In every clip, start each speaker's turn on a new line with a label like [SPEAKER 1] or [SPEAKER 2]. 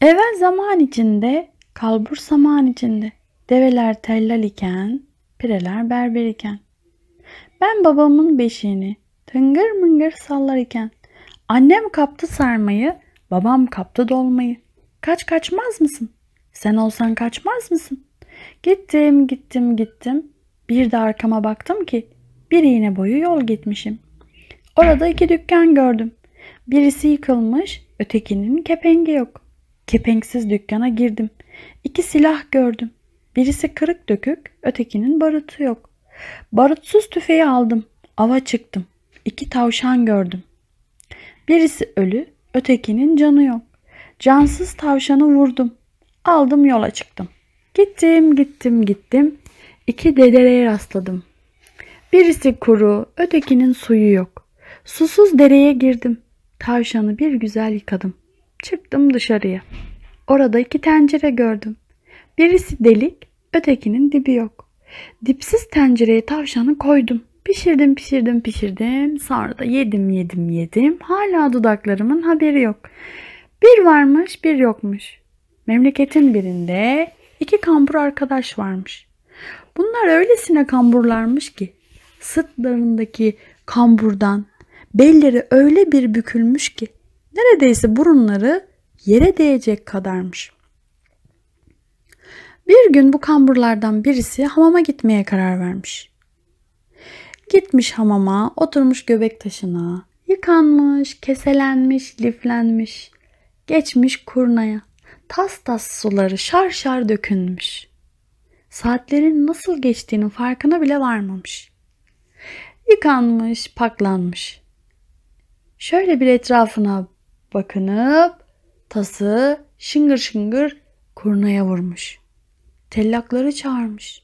[SPEAKER 1] Evvel zaman içinde, kalbur zaman içinde, develer tellal iken, pireler berber iken. Ben babamın beşiğini tıngır mıngır sallar iken, annem kaptı sarmayı, babam kaptı dolmayı. Kaç kaçmaz mısın? Sen olsan kaçmaz mısın? Gittim, gittim, gittim. Bir de arkama baktım ki bir iğne boyu yol gitmişim. Orada iki dükkan gördüm. Birisi yıkılmış, ötekinin kepengi yok.'' Kepenksiz dükkana girdim. İki silah gördüm. Birisi kırık dökük, ötekinin barutu yok. Barutsuz tüfeği aldım. Ava çıktım. İki tavşan gördüm. Birisi ölü, ötekinin canı yok. Cansız tavşanı vurdum. Aldım yola çıktım. Gittim, gittim, gittim. İki dedeleye rastladım. Birisi kuru, ötekinin suyu yok. Susuz dereye girdim. Tavşanı bir güzel yıkadım.'' Çıktım dışarıya. Orada iki tencere gördüm. Birisi delik, ötekinin dibi yok. Dipsiz tencereye tavşanı koydum. Pişirdim, pişirdim, pişirdim. Sonra da yedim, yedim, yedim. Hala dudaklarımın haberi yok. Bir varmış, bir yokmuş. Memleketin birinde iki kambur arkadaş varmış. Bunlar öylesine kamburlarmış ki sırtlarındaki kamburdan belleri öyle bir bükülmüş ki Neredeyse burunları yere değecek kadarmış. Bir gün bu kamburlardan birisi hamama gitmeye karar vermiş. Gitmiş hamama, oturmuş göbek taşına, yıkanmış, keselenmiş, liflenmiş, geçmiş kurnaya. Tas tas suları şar şar dökünmüş. Saatlerin nasıl geçtiğinin farkına bile varmamış. Yıkanmış, paklanmış. Şöyle bir etrafına bakınıp tası şıngır şıngır kurnaya vurmuş. Tellakları çağırmış.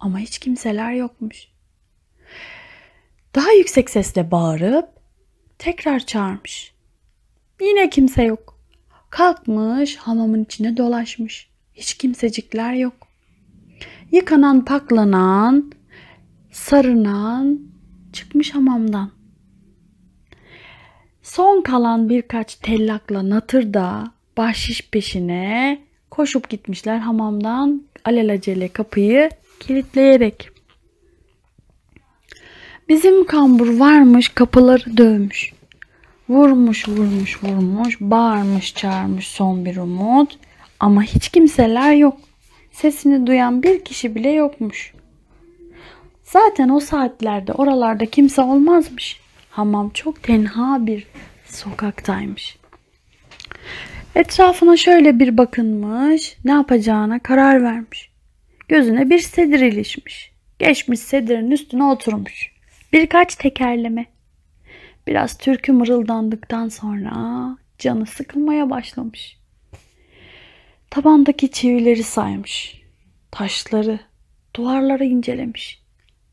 [SPEAKER 1] Ama hiç kimseler yokmuş. Daha yüksek sesle bağırıp tekrar çağırmış. Yine kimse yok. Kalkmış hamamın içine dolaşmış. Hiç kimsecikler yok. Yıkanan, paklanan, sarınan çıkmış hamamdan. Son kalan birkaç tellakla Natır da bahşiş peşine koşup gitmişler hamamdan alelacele kapıyı kilitleyerek. Bizim kambur varmış kapıları dövmüş. Vurmuş vurmuş vurmuş bağırmış çağırmış son bir umut ama hiç kimseler yok. Sesini duyan bir kişi bile yokmuş. Zaten o saatlerde oralarda kimse olmazmış. Hamam çok tenha bir sokaktaymış. Etrafına şöyle bir bakınmış, ne yapacağına karar vermiş. Gözüne bir sedir ilişmiş. Geçmiş sedirin üstüne oturmuş. Birkaç tekerleme. Biraz türkü mırıldandıktan sonra canı sıkılmaya başlamış. Tabandaki çivileri saymış. Taşları, duvarları incelemiş.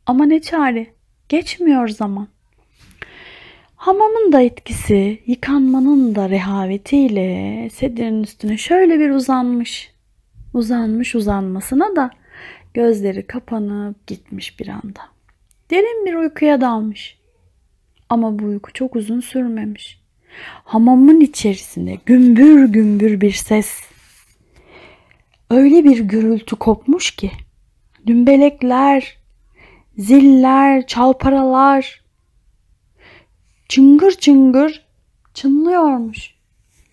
[SPEAKER 1] Ama ne çare, geçmiyor zaman. Hamamın da etkisi, yıkanmanın da rehavetiyle sedirin üstüne şöyle bir uzanmış. Uzanmış uzanmasına da gözleri kapanıp gitmiş bir anda. Derin bir uykuya dalmış. Ama bu uyku çok uzun sürmemiş. Hamamın içerisinde gümbür gümbür bir ses. Öyle bir gürültü kopmuş ki dümbelekler, ziller, çalparalar, çıngır çıngır çınlıyormuş.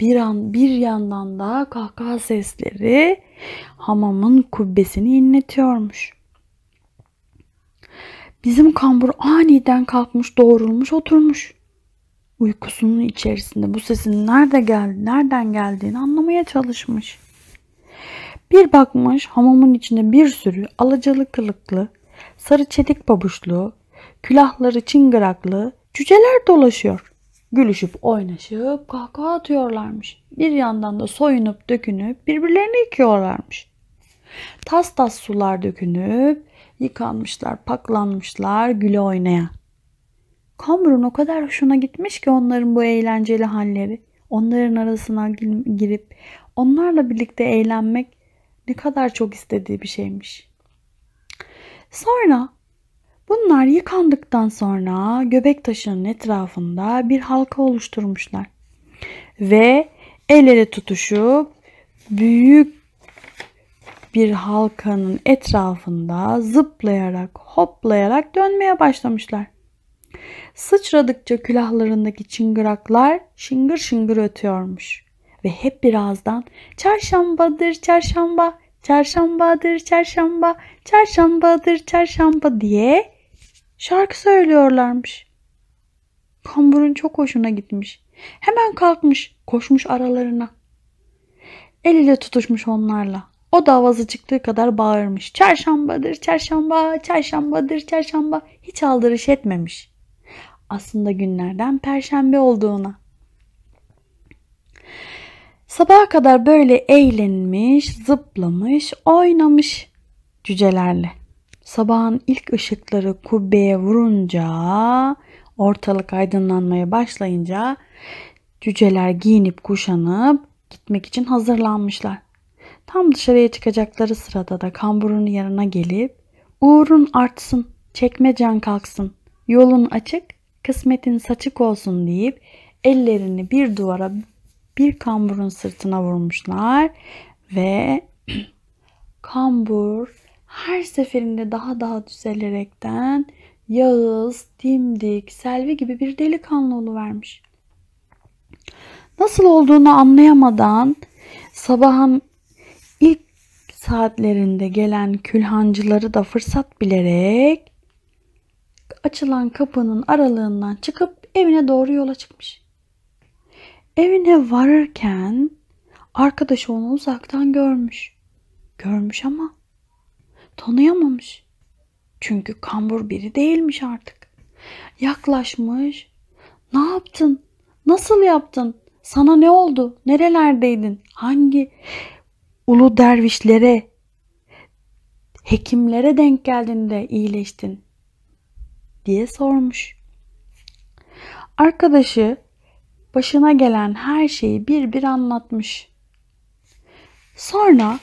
[SPEAKER 1] Bir an bir yandan da kahkaha sesleri hamamın kubbesini inletiyormuş. Bizim kambur aniden kalkmış, doğrulmuş, oturmuş. Uykusunun içerisinde bu sesin nerede geldi, nereden geldiğini anlamaya çalışmış. Bir bakmış hamamın içinde bir sürü alacalı kılıklı, sarı çelik babuşlu külahları çıngıraklı, cüceler dolaşıyor. Gülüşüp oynaşıp kahkaha atıyorlarmış. Bir yandan da soyunup dökünüp birbirlerini yıkıyorlarmış. Tas tas sular dökünüp yıkanmışlar, paklanmışlar güle oynaya. Kambur'un o kadar hoşuna gitmiş ki onların bu eğlenceli halleri. Onların arasına girip onlarla birlikte eğlenmek ne kadar çok istediği bir şeymiş. Sonra Bunlar yıkandıktan sonra göbek taşının etrafında bir halka oluşturmuşlar. Ve el ele tutuşup büyük bir halkanın etrafında zıplayarak, hoplayarak dönmeye başlamışlar. Sıçradıkça külahlarındaki çıngıraklar şıngır şıngır ötüyormuş. Ve hep birazdan çarşambadır çarşamba, çarşambadır çarşamba, çarşambadır çarşamba diye Şarkı söylüyorlarmış. Kamburun çok hoşuna gitmiş. Hemen kalkmış, koşmuş aralarına. El ile tutuşmuş onlarla. O da havası çıktığı kadar bağırmış. Çarşambadır, çarşamba, çarşambadır, çarşamba. Hiç aldırış etmemiş. Aslında günlerden perşembe olduğuna. Sabaha kadar böyle eğlenmiş, zıplamış, oynamış cücelerle. Sabahın ilk ışıkları kubbeye vurunca, ortalık aydınlanmaya başlayınca cüceler giyinip kuşanıp gitmek için hazırlanmışlar. Tam dışarıya çıkacakları sırada da kamburun yanına gelip uğurun artsın, çekmecen kalksın, yolun açık, kısmetin saçık olsun deyip ellerini bir duvara bir kamburun sırtına vurmuşlar ve kambur her seferinde daha daha düzelerekten Yağız, dimdik, Selvi gibi bir delikanlı oluvermiş. Nasıl olduğunu anlayamadan sabahın ilk saatlerinde gelen külhancıları da fırsat bilerek açılan kapının aralığından çıkıp evine doğru yola çıkmış. Evine varırken arkadaşı onu uzaktan görmüş. Görmüş ama Tanıyamamış. Çünkü kambur biri değilmiş artık. Yaklaşmış. Ne yaptın? Nasıl yaptın? Sana ne oldu? Nerelerdeydin? Hangi ulu dervişlere, hekimlere denk geldin de iyileştin? diye sormuş. Arkadaşı başına gelen her şeyi bir bir anlatmış. Sonra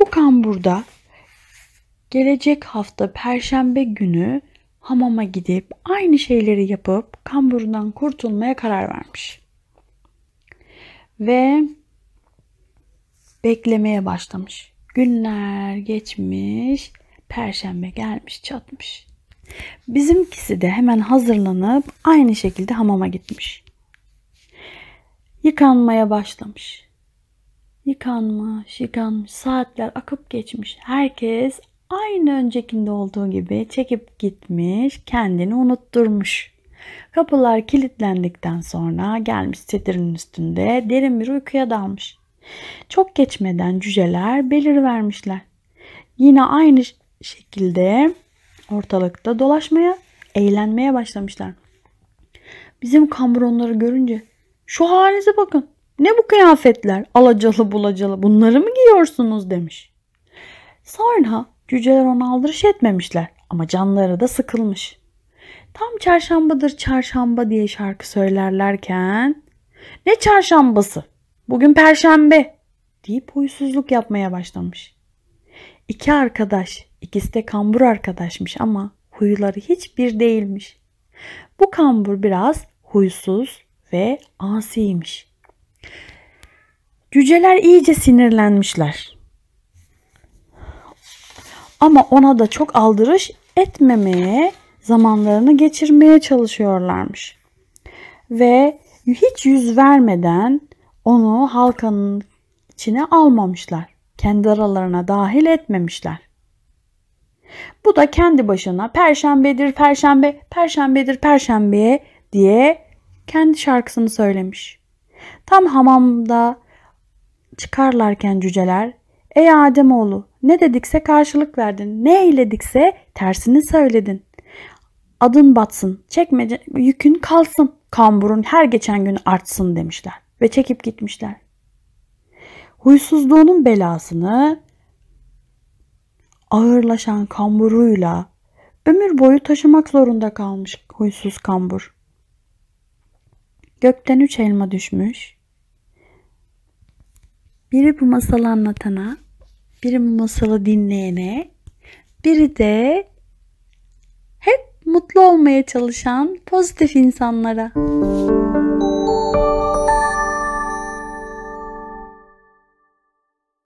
[SPEAKER 1] bu kamburda gelecek hafta perşembe günü hamama gidip aynı şeyleri yapıp kamburundan kurtulmaya karar vermiş. Ve beklemeye başlamış. Günler geçmiş, perşembe gelmiş, çatmış. Bizimkisi de hemen hazırlanıp aynı şekilde hamama gitmiş. Yıkanmaya başlamış. Yıkanmış, yıkanmış. Saatler akıp geçmiş. Herkes aynı öncekinde olduğu gibi çekip gitmiş, kendini unutturmuş. Kapılar kilitlendikten sonra gelmiş sedirin üstünde derin bir uykuya dalmış. Çok geçmeden cüceler belir vermişler. Yine aynı şekilde ortalıkta dolaşmaya, eğlenmeye başlamışlar. Bizim kamburonları görünce şu halinize bakın. Ne bu kıyafetler alacalı bulacalı bunları mı giyiyorsunuz demiş. Sonra Cüceler ona aldırış etmemişler ama canları da sıkılmış. Tam çarşambadır çarşamba diye şarkı söylerlerken ne çarşambası bugün perşembe deyip huysuzluk yapmaya başlamış. İki arkadaş ikisi de kambur arkadaşmış ama huyları hiçbir değilmiş. Bu kambur biraz huysuz ve asiymiş. Cüceler iyice sinirlenmişler. Ama ona da çok aldırış etmemeye, zamanlarını geçirmeye çalışıyorlarmış. Ve hiç yüz vermeden onu halkanın içine almamışlar. Kendi aralarına dahil etmemişler. Bu da kendi başına perşembedir perşembe, perşembedir perşembeye diye kendi şarkısını söylemiş. Tam hamamda çıkarlarken cüceler Ey Ademoğlu ne dedikse karşılık verdin. Ne eyledikse tersini söyledin. Adın batsın, çekmece yükün kalsın. Kamburun her geçen gün artsın demişler ve çekip gitmişler. Huysuzluğunun belasını ağırlaşan kamburuyla ömür boyu taşımak zorunda kalmış huysuz kambur. Gökten üç elma düşmüş, biri bu masalı anlatana, biri bu masalı dinleyene, biri de hep mutlu olmaya çalışan pozitif insanlara.